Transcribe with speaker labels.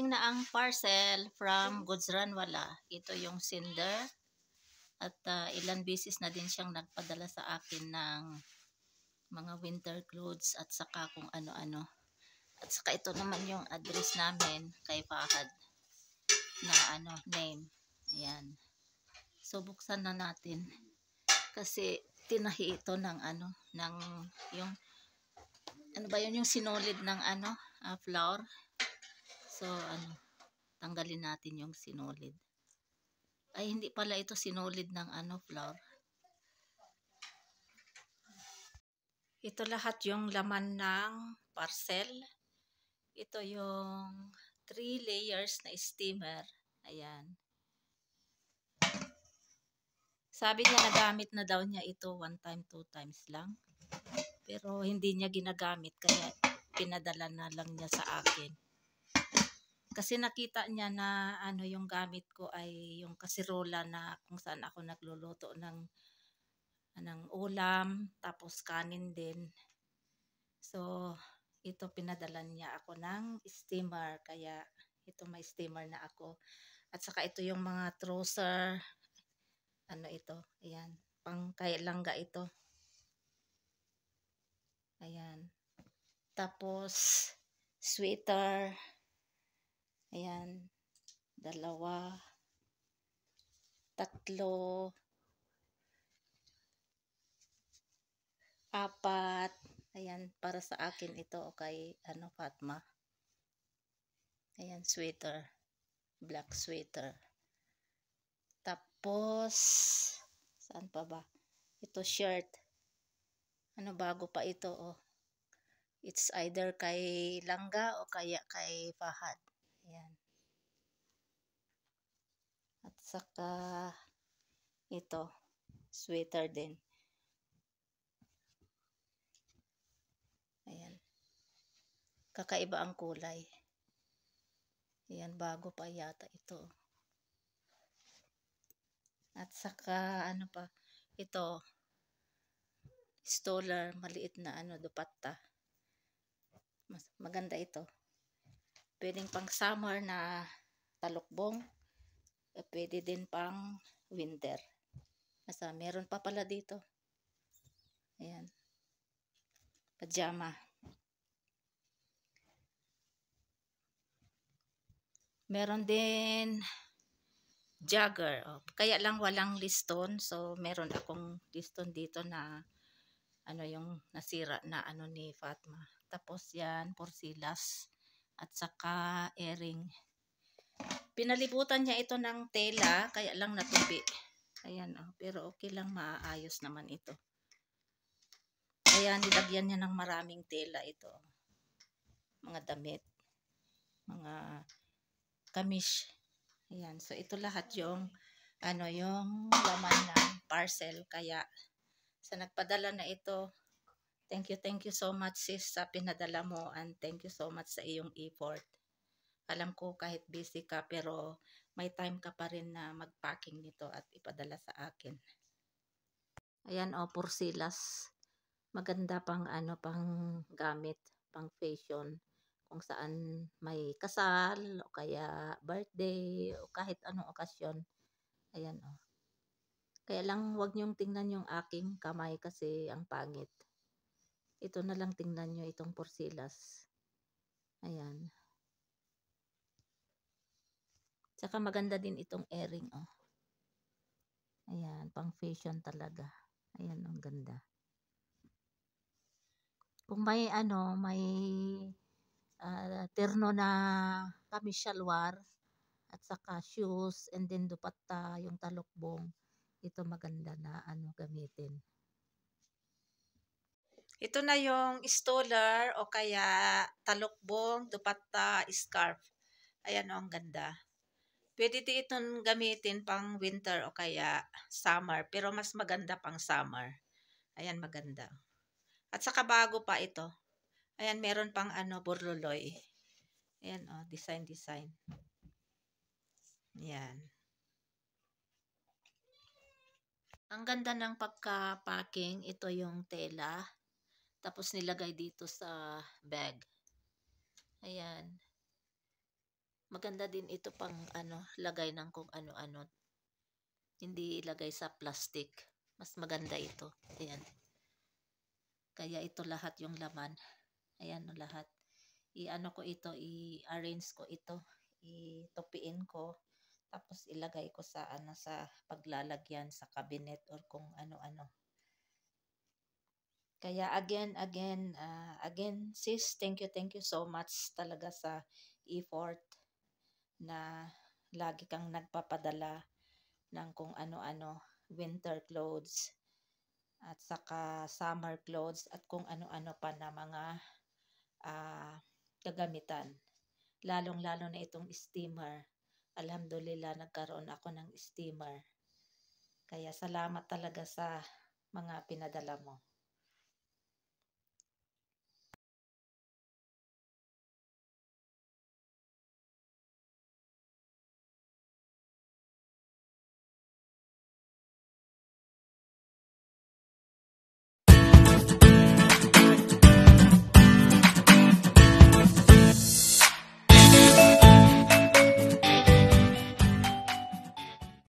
Speaker 1: Dumating na ang parcel from Goods Wala. Ito yung cinder. At uh, ah, ilan beses na din siyang nagpadala sa akin ng mga winter clothes at saka kung ano-ano. At saka ito naman yung address namin kay Fahad na ano, name. Ayan. So buksan na natin kasi tinahi ito ng ano, ng yung ano ba yun yung sinolid ng ano, uh, flour. So, ano, tanggalin natin yung sinulid. Ay, hindi pala ito sinulid ng ano, flour. Ito lahat yung laman ng parcel. Ito yung 3 layers na steamer. Ayan. Sabi niya nagamit na daw niya ito one time, two times lang. Pero hindi niya ginagamit kaya pinadala na lang niya sa akin kasi nakita niya na ano yung gamit ko ay yung kasirola na kung saan ako nagluluto ng ng ulam tapos kanin din so ito pinadala niya ako ng steamer kaya ito may steamer na ako at saka ito yung mga trouser ano ito ayan pang kailangga ito ayan tapos sweater Ayan. Dalawa. Tatlo. Apat. Ayan, para sa akin ito kay ano, Fatma. Ayan, sweater. Black sweater. Tapos, saan pa ba? Ito shirt. Ano, bago pa ito, oh. It's either kay Langga o kaya kay Fahad. Ayan. At saka ito, sweater din. Ayan. Kakaiba ang kulay. Ayan, bago pa yata ito. At saka, ano pa, ito, stolar, maliit na ano, dupatta. Mas, maganda ito. Pwedeng pang summer na talukbong. Eh, pwede din pang winter. Basta meron pa pala dito. Ayan. Pajama. Meron din jagger. Oh, kaya lang walang liston. So, meron akong liston dito na ano yung nasira na ano ni Fatma. Tapos yan, porcilas at saka earring. Pinaliputan niya ito ng tela, kaya lang natupi. Ayan, oh. pero okay lang, maaayos naman ito. Ayan, nilagyan niya ng maraming tela ito. Mga damit, mga kamish. Ayan, so ito lahat yung ano yung laman ng parcel kaya sa nagpadala na ito Thank you, thank you so much sis sa pinadala mo and thank you so much sa iyong effort. Alam ko kahit busy ka pero may time ka pa rin na mag-packing nito at ipadala sa akin. Ayan o, oh, porsilas. Maganda pang ano, pang gamit, pang fashion. Kung saan may kasal o kaya birthday o kahit anong okasyon. Ayan o. Oh. Kaya lang huwag niyong tingnan yung aking kamay kasi ang pangit. Ito na lang tingnan nyo itong porsilas. Ayan. Tsaka maganda din itong earring, oh. Ayan, pang fashion talaga. Ayan, ang ganda. Kung may ano, may uh, terno na kami shalwar at saka shoes and then dupatta yung talokbong, ito maganda na ano gamitin. Ito na yung stolar o kaya talukbong dupatta scarf. Ayan o, ang ganda. Pwede din itong gamitin pang winter o kaya summer. Pero mas maganda pang summer. Ayan, maganda. At saka bago pa ito. Ayan, meron pang ano, burluloy. Ayan o, design, design. Ayan. Ang ganda ng pagka-packing. Ito yung tela. Tapos nilagay dito sa bag. Ayan. Maganda din ito pang ano, lagay ng kung ano-ano. Hindi ilagay sa plastic. Mas maganda ito. Ayan. Kaya ito lahat yung laman. Ayan no, lahat. I-ano ko ito, i-arrange ko ito. Itupiin ko tapos ilagay ko sa ano sa paglalagyan sa cabinet or kung ano-ano kaya again, again, uh, again, sis, thank you, thank you so much talaga sa effort na lagi kang nagpapadala ng kung ano-ano, winter clothes, at saka summer clothes, at kung ano-ano pa na mga uh, kagamitan. Lalong-lalo na itong steamer. Alhamdulillah, nagkaroon ako ng steamer. Kaya salamat talaga sa mga pinadala mo.